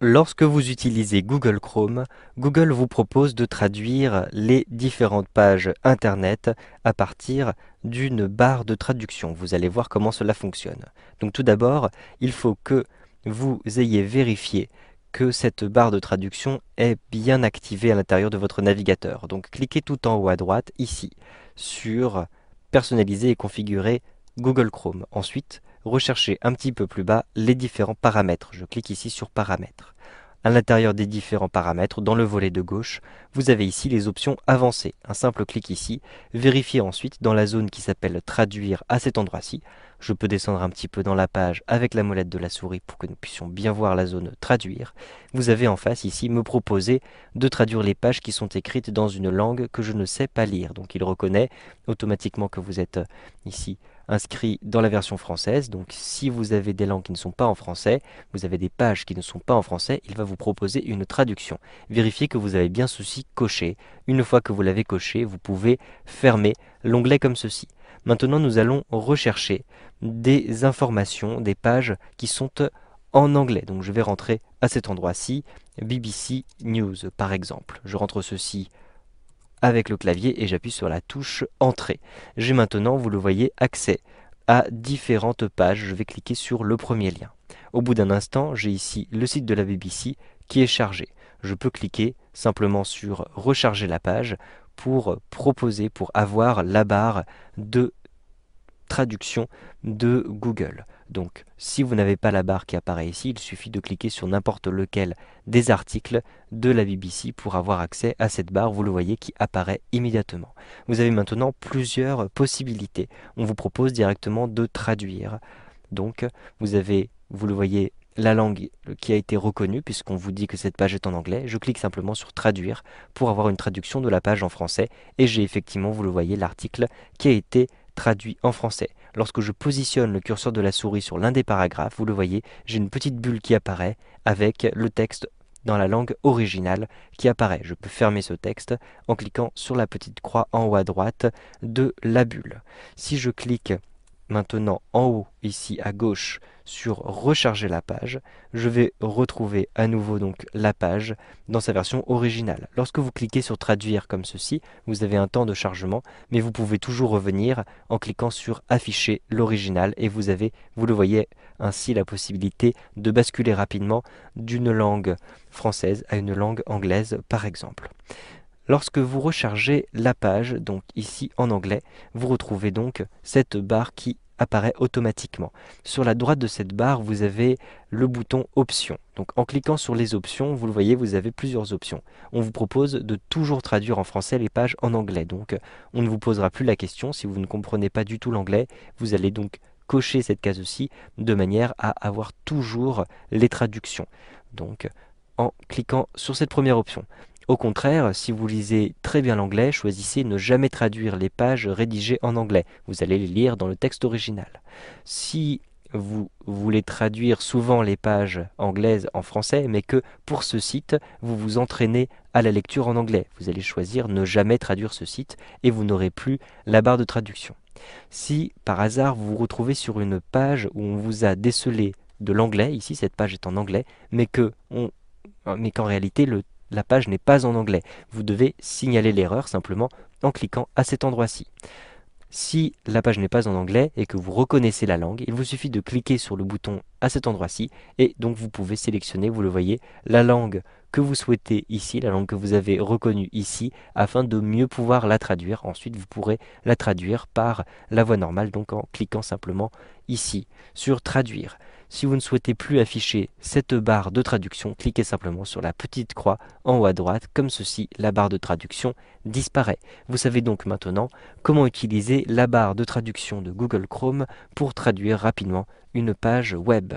Lorsque vous utilisez Google Chrome, Google vous propose de traduire les différentes pages Internet à partir d'une barre de traduction. Vous allez voir comment cela fonctionne. Donc tout d'abord, il faut que vous ayez vérifié que cette barre de traduction est bien activée à l'intérieur de votre navigateur. Donc cliquez tout en haut à droite, ici, sur « Personnaliser et configurer Google Chrome. Ensuite, recherchez un petit peu plus bas les différents paramètres. Je clique ici sur paramètres. À l'intérieur des différents paramètres, dans le volet de gauche, vous avez ici les options avancées. Un simple clic ici, vérifiez ensuite dans la zone qui s'appelle traduire à cet endroit-ci. Je peux descendre un petit peu dans la page avec la molette de la souris pour que nous puissions bien voir la zone traduire. Vous avez en face ici me proposer de traduire les pages qui sont écrites dans une langue que je ne sais pas lire. Donc il reconnaît automatiquement que vous êtes ici inscrit dans la version française. Donc si vous avez des langues qui ne sont pas en français, vous avez des pages qui ne sont pas en français, il va vous proposer une traduction. Vérifiez que vous avez bien ceci coché. Une fois que vous l'avez coché, vous pouvez fermer l'onglet comme ceci. Maintenant, nous allons rechercher des informations, des pages qui sont en anglais. Donc je vais rentrer à cet endroit-ci, BBC News par exemple. Je rentre ceci avec le clavier et j'appuie sur la touche Entrée. J'ai maintenant, vous le voyez, accès à différentes pages. Je vais cliquer sur le premier lien. Au bout d'un instant, j'ai ici le site de la BBC qui est chargé. Je peux cliquer simplement sur recharger la page pour proposer, pour avoir la barre de traduction de Google. Donc, si vous n'avez pas la barre qui apparaît ici, il suffit de cliquer sur n'importe lequel des articles de la BBC pour avoir accès à cette barre, vous le voyez, qui apparaît immédiatement. Vous avez maintenant plusieurs possibilités. On vous propose directement de traduire. Donc, vous avez, vous le voyez, la langue qui a été reconnue, puisqu'on vous dit que cette page est en anglais, je clique simplement sur traduire pour avoir une traduction de la page en français, et j'ai effectivement, vous le voyez, l'article qui a été traduit en français. Lorsque je positionne le curseur de la souris sur l'un des paragraphes, vous le voyez, j'ai une petite bulle qui apparaît avec le texte dans la langue originale qui apparaît. Je peux fermer ce texte en cliquant sur la petite croix en haut à droite de la bulle. Si je clique Maintenant, en haut, ici à gauche, sur Recharger la page, je vais retrouver à nouveau donc la page dans sa version originale. Lorsque vous cliquez sur Traduire comme ceci, vous avez un temps de chargement, mais vous pouvez toujours revenir en cliquant sur Afficher l'original et vous avez, vous le voyez ainsi, la possibilité de basculer rapidement d'une langue française à une langue anglaise par exemple. Lorsque vous rechargez la page, donc ici en anglais, vous retrouvez donc cette barre qui apparaît automatiquement. Sur la droite de cette barre, vous avez le bouton Options. Donc en cliquant sur les options, vous le voyez, vous avez plusieurs options. On vous propose de toujours traduire en français les pages en anglais. Donc on ne vous posera plus la question si vous ne comprenez pas du tout l'anglais. Vous allez donc cocher cette case-ci de manière à avoir toujours les traductions. Donc en cliquant sur cette première option. Au contraire, si vous lisez très bien l'anglais, choisissez ne jamais traduire les pages rédigées en anglais. Vous allez les lire dans le texte original. Si vous voulez traduire souvent les pages anglaises en français, mais que pour ce site, vous vous entraînez à la lecture en anglais. Vous allez choisir ne jamais traduire ce site et vous n'aurez plus la barre de traduction. Si par hasard vous vous retrouvez sur une page où on vous a décelé de l'anglais, ici cette page est en anglais, mais que on, qu'en réalité le la page n'est pas en anglais. Vous devez signaler l'erreur simplement en cliquant à cet endroit-ci. Si la page n'est pas en anglais et que vous reconnaissez la langue, il vous suffit de cliquer sur le bouton à cet endroit-ci et donc vous pouvez sélectionner, vous le voyez, la langue que vous souhaitez ici, la langue que vous avez reconnue ici, afin de mieux pouvoir la traduire. Ensuite, vous pourrez la traduire par la voix normale, donc en cliquant simplement ici sur Traduire. Si vous ne souhaitez plus afficher cette barre de traduction, cliquez simplement sur la petite croix en haut à droite. Comme ceci, la barre de traduction disparaît. Vous savez donc maintenant comment utiliser la barre de traduction de Google Chrome pour traduire rapidement une page web.